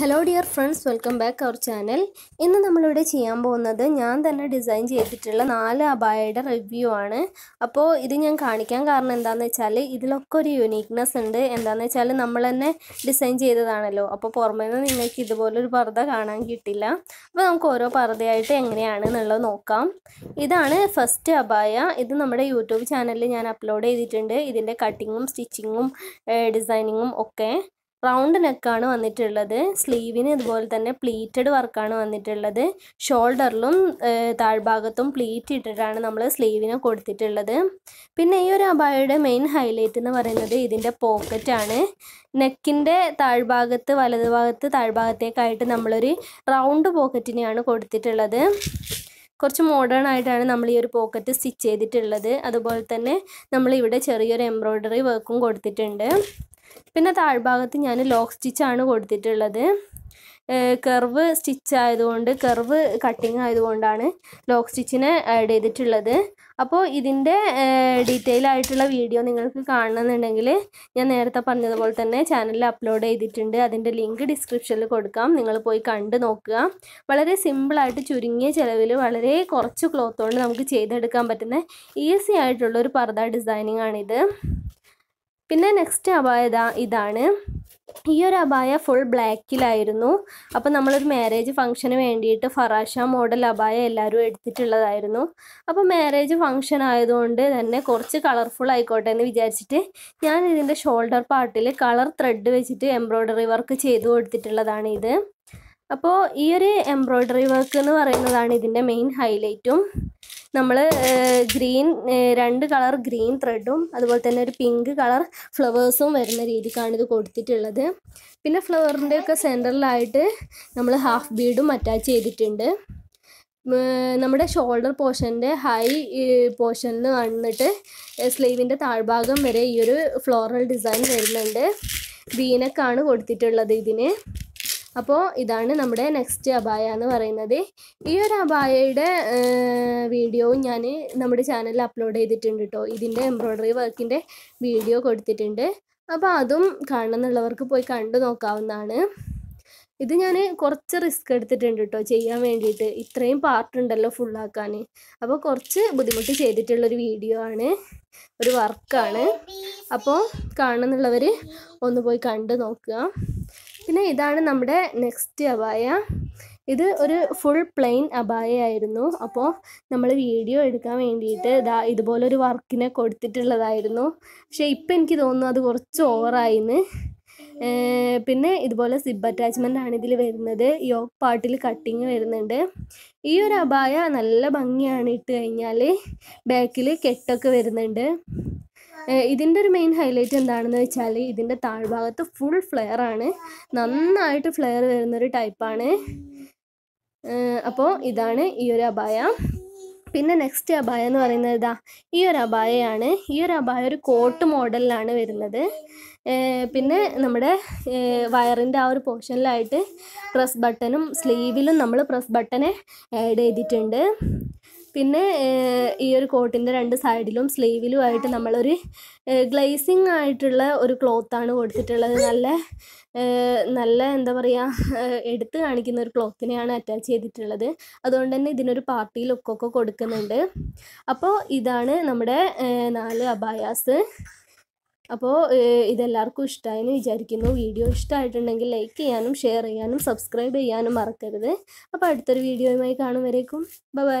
hello dear friends welcome back our channel ഇന്ന് നമ്മളിവിടെ ചെയ്യാൻ പോകുന്നത് ഞാൻ തന്നെ ഡിസൈൻ ചെയ്തിട്ടുള്ള നാല് അബായയുടെ റിവ്യൂ ആണ് അപ്പോൾ ഇത് ഞാൻ കാണിക്കാൻ കാരണം എന്താണെന്ന് വെച്ചാൽ ഇതിലൊക്കെ ഒരു യൂണീക്നെസ് ഉണ്ട് എന്താണെന്ന് വെച്ചാൽ നമ്മൾ തന്നെ ഡിസൈൻ ചെയ്തതാണല്ലോ അപ്പോൾ പുറമേ നിന്ന് നിങ്ങൾക്ക് ഇതുപോലൊരു പർദ്ദ കാണാൻ കിട്ടില്ല അപ്പോൾ നമുക്ക് ഓരോ പർദ്ദയായിട്ട് എങ്ങനെയാണ് എന്നുള്ളത് നോക്കാം ഇതാണ് ഫസ്റ്റ് അബായ ഇത് നമ്മുടെ യൂട്യൂബ് ചാനലിൽ ഞാൻ അപ്ലോഡ് ചെയ്തിട്ടുണ്ട് ഇതിൻ്റെ കട്ടിങ്ങും സ്റ്റിച്ചിങ്ങും ഡിസൈനിങ്ങും ഒക്കെ റൗണ്ട് നെക്കാണ് വന്നിട്ടുള്ളത് സ്ലീവിന് ഇതുപോലെ തന്നെ പ്ലീറ്റഡ് വർക്കാണ് വന്നിട്ടുള്ളത് ഷോൾഡറിലും താഴ്ഭാഗത്തും പ്ലീറ്റ് ഇട്ടിട്ടാണ് നമ്മൾ സ്ലീവിന് കൊടുത്തിട്ടുള്ളത് പിന്നെ ഈ ഒരു അബായയുടെ മെയിൻ ഹൈലൈറ്റ് എന്ന് പറയുന്നത് ഇതിൻ്റെ പോക്കറ്റാണ് നെക്കിൻ്റെ താഴ്ഭാഗത്ത് വലതുഭാഗത്ത് താഴ്ഭാഗത്തേക്കായിട്ട് നമ്മളൊരു റൗണ്ട് പോക്കറ്റിനെയാണ് കൊടുത്തിട്ടുള്ളത് കുറച്ച് മോഡേൺ ആയിട്ടാണ് നമ്മൾ ഈ ഒരു പോക്കറ്റ് സ്റ്റിച്ച് ചെയ്തിട്ടുള്ളത് അതുപോലെ തന്നെ നമ്മൾ ഇവിടെ ചെറിയൊരു എംബ്രോയ്ഡറി വർക്കും കൊടുത്തിട്ടുണ്ട് പിന്നെ താഴ്ഭാഗത്ത് ഞാൻ ലോക്ക് സ്റ്റിച്ചാണ് കൊടുത്തിട്ടുള്ളത് കർവ് സ്റ്റിച്ച് ആയതുകൊണ്ട് കർവ് കട്ടിങ് ആയതുകൊണ്ടാണ് ലോക്ക് സ്റ്റിച്ചിനെ ആഡ് ചെയ്തിട്ടുള്ളത് അപ്പോൾ ഇതിൻ്റെ ഡീറ്റെയിൽ ആയിട്ടുള്ള വീഡിയോ നിങ്ങൾക്ക് കാണണമെന്നുണ്ടെങ്കിൽ ഞാൻ നേരത്തെ പറഞ്ഞതുപോലെ തന്നെ ചാനലിൽ അപ്ലോഡ് ചെയ്തിട്ടുണ്ട് അതിൻ്റെ ലിങ്ക് ഡിസ്ക്രിപ്ഷനിൽ കൊടുക്കാം നിങ്ങൾ പോയി കണ്ട് നോക്കുക വളരെ സിമ്പിളായിട്ട് ചുരുങ്ങിയ ചിലവിൽ വളരെ കുറച്ച് ക്ലോത്ത് കൊണ്ട് നമുക്ക് ചെയ്തെടുക്കാൻ പറ്റുന്ന ഈസി ആയിട്ടുള്ള ഒരു പർദ ഡിസൈനിങ് ആണിത് പിന്നെ നെക്സ്റ്റ് അപായത ഇതാണ് ഈ ഒരു അബായ ഫുൾ ബ്ലാക്കിലായിരുന്നു അപ്പോൾ നമ്മളൊരു മാരേജ് ഫംഗ്ഷന് വേണ്ടിയിട്ട് ഫറാഷ മോഡൽ അബായ എല്ലാവരും എടുത്തിട്ടുള്ളതായിരുന്നു അപ്പോൾ മാരേജ് ഫംഗ്ഷൻ ആയതുകൊണ്ട് തന്നെ കുറച്ച് കളർഫുൾ ആയിക്കോട്ടെ എന്ന് വിചാരിച്ചിട്ട് ഞാൻ ഇതിൻ്റെ ഷോൾഡർ പാർട്ടിൽ കളർ ത്രെഡ് വെച്ചിട്ട് എംബ്രോയ്ഡറി വർക്ക് ചെയ്തു കൊടുത്തിട്ടുള്ളതാണ് ഇത് അപ്പോൾ ഈ ഒരു എംബ്രോയ്ഡറി വർക്ക് എന്ന് പറയുന്നതാണ് ഇതിൻ്റെ മെയിൻ ഹൈലൈറ്റും നമ്മൾ ഗ്രീൻ രണ്ട് കളർ ഗ്രീൻ ത്രെഡും അതുപോലെ തന്നെ ഒരു പിങ്ക് കളർ ഫ്ലവേഴ്സും വരുന്ന രീതിക്കാണ് ഇത് കൊടുത്തിട്ടുള്ളത് പിന്നെ ഫ്ലവറിൻ്റെ ഒക്കെ സെൻറ്ററിലായിട്ട് നമ്മൾ ഹാഫ് ബീഡും അറ്റാച്ച് ചെയ്തിട്ടുണ്ട് നമ്മുടെ ഷോൾഡർ പോർഷൻ്റെ ഹൈ പോർഷനിൽ വന്നിട്ട് സ്ലീവിൻ്റെ താഴ്ഭാഗം വരെ ഈ ഒരു ഫ്ലോറൽ ഡിസൈൻ വരുന്നുണ്ട് വീനക്കാണ് കൊടുത്തിട്ടുള്ളത് ഇതിന് അപ്പോൾ ഇതാണ് നമ്മുടെ നെക്സ്റ്റ് അബായ എന്ന് പറയുന്നത് ഈ ഒരു അബായയുടെ വീഡിയോ ഞാൻ നമ്മുടെ ചാനലിൽ അപ്ലോഡ് ചെയ്തിട്ടുണ്ട് കേട്ടോ ഇതിൻ്റെ എംബ്രോയ്ഡറി വർക്കിൻ്റെ വീഡിയോ കൊടുത്തിട്ടുണ്ട് അപ്പോൾ അതും കാണണമെന്നുള്ളവർക്ക് പോയി കണ്ടു നോക്കാവുന്നതാണ് ഇത് ഞാൻ കുറച്ച് റിസ്ക് എടുത്തിട്ടുണ്ട് കേട്ടോ ചെയ്യാൻ വേണ്ടിയിട്ട് ഇത്രയും പാർട്ട് ഉണ്ടല്ലോ ഫുള്ളാക്കാൻ അപ്പോൾ കുറച്ച് ബുദ്ധിമുട്ട് ചെയ്തിട്ടുള്ളൊരു വീഡിയോ ആണ് ഒരു വർക്കാണ് അപ്പോൾ കാണുന്നുള്ളവർ ഒന്ന് പോയി കണ്ട് നോക്കുക പിന്നെ ഇതാണ് നമ്മുടെ നെക്സ്റ്റ് അബായ ഇത് ഒരു ഫുൾ പ്ലെയിൻ അബായയായിരുന്നു അപ്പോൾ നമ്മൾ വീഡിയോ എടുക്കാൻ വേണ്ടിയിട്ട് ഇതാ ഇതുപോലൊരു വർക്കിനെ കൊടുത്തിട്ടുള്ളതായിരുന്നു പക്ഷേ ഇപ്പം എനിക്ക് തോന്നുന്നു അത് കുറച്ച് ഓവറായിന്ന് പിന്നെ ഇതുപോലെ സിബ് അറ്റാച്ച്മെൻ്റ് ആണ് ഇതിൽ വരുന്നത് യോക്ക് പാട്ടിൽ കട്ടിങ് വരുന്നുണ്ട് ഈ ഒരു അബായ നല്ല ഭംഗിയാണ് ഇട്ട് കഴിഞ്ഞാൽ ബാക്കിൽ കെട്ടൊക്കെ വരുന്നുണ്ട് ഇതിൻ്റെ ഒരു മെയിൻ ഹൈലൈറ്റ് എന്താണെന്ന് വെച്ചാൽ ഇതിൻ്റെ താഴ്ഭാഗത്ത് ഫുൾ ഫ്ലെയർ ആണ് നന്നായിട്ട് ഫ്ലെയർ വരുന്നൊരു ടൈപ്പാണ് അപ്പോൾ ഇതാണ് ഈ ഒരു അബായ പിന്നെ നെക്സ്റ്റ് അബായ എന്ന് പറയുന്നത് ഇതാ ഈ ഒരു അബായയാണ് ഈ ഒരു അബായ ഒരു കോട്ട് മോഡലിലാണ് വരുന്നത് പിന്നെ നമ്മുടെ വയറിൻ്റെ ആ ഒരു പോർഷനിലായിട്ട് പ്രസ് ബട്ടണും സ്ലീവിലും നമ്മൾ പ്രസ് ബട്ടനെ ആഡ് ചെയ്തിട്ടുണ്ട് പിന്നെ ഈ ഒരു കോട്ടിൻ്റെ രണ്ട് സൈഡിലും സ്ലീവിലും ആയിട്ട് നമ്മളൊരു ഗ്ലേസിങ് ആയിട്ടുള്ള ഒരു ക്ലോത്താണ് കൊടുത്തിട്ടുള്ളത് നല്ല നല്ല എന്താ പറയുക എടുത്തു കാണിക്കുന്ന ഒരു ക്ലോത്തിനെയാണ് അറ്റാച്ച് ചെയ്തിട്ടുള്ളത് അതുകൊണ്ട് തന്നെ ഇതിനൊരു പാർട്ടി ലുക്കൊക്കെ കൊടുക്കുന്നുണ്ട് അപ്പോൾ ഇതാണ് നമ്മുടെ നാല് അബായാസ് അപ്പോൾ ഇതെല്ലാവർക്കും ഇഷ്ടമായെന്ന് വിചാരിക്കുന്നു വീഡിയോ ഇഷ്ടമായിട്ടുണ്ടെങ്കിൽ ലൈക്ക് ചെയ്യാനും ഷെയർ ചെയ്യാനും സബ്സ്ക്രൈബ് ചെയ്യാനും മറക്കരുത് അപ്പോൾ അടുത്തൊരു വീഡിയോയുമായി കാണും വരേക്കും ബൈ